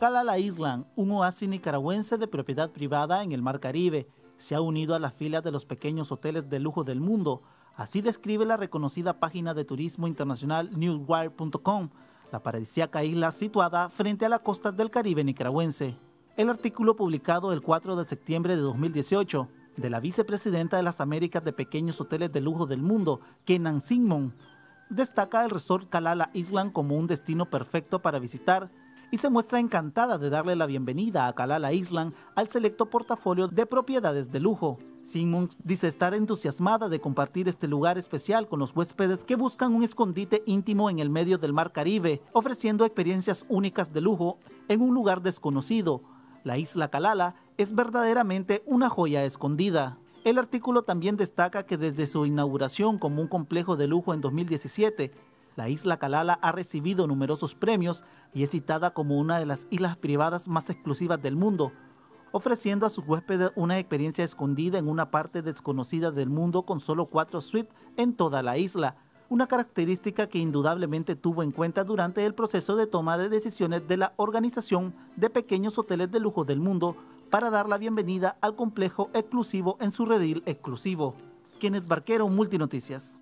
Calala Island, un oasis nicaragüense de propiedad privada en el Mar Caribe, se ha unido a la fila de los pequeños hoteles de lujo del mundo. Así describe la reconocida página de turismo internacional newswire.com, la paradisíaca isla situada frente a la costa del Caribe nicaragüense. El artículo publicado el 4 de septiembre de 2018 de la vicepresidenta de las Américas de Pequeños Hoteles de Lujo del Mundo, Kenan Simmon, destaca el resort Kalala Island como un destino perfecto para visitar y se muestra encantada de darle la bienvenida a Kalala Island al selecto portafolio de propiedades de lujo. Simmons dice estar entusiasmada de compartir este lugar especial con los huéspedes que buscan un escondite íntimo en el medio del mar Caribe, ofreciendo experiencias únicas de lujo en un lugar desconocido. La isla Kalala es verdaderamente una joya escondida. El artículo también destaca que desde su inauguración como un complejo de lujo en 2017, la isla Kalala ha recibido numerosos premios y es citada como una de las islas privadas más exclusivas del mundo, ofreciendo a sus huéspedes una experiencia escondida en una parte desconocida del mundo con solo cuatro suites en toda la isla, una característica que indudablemente tuvo en cuenta durante el proceso de toma de decisiones de la organización de pequeños hoteles de lujo del mundo para dar la bienvenida al complejo exclusivo en su redil exclusivo. Kenneth Barquero, Multinoticias.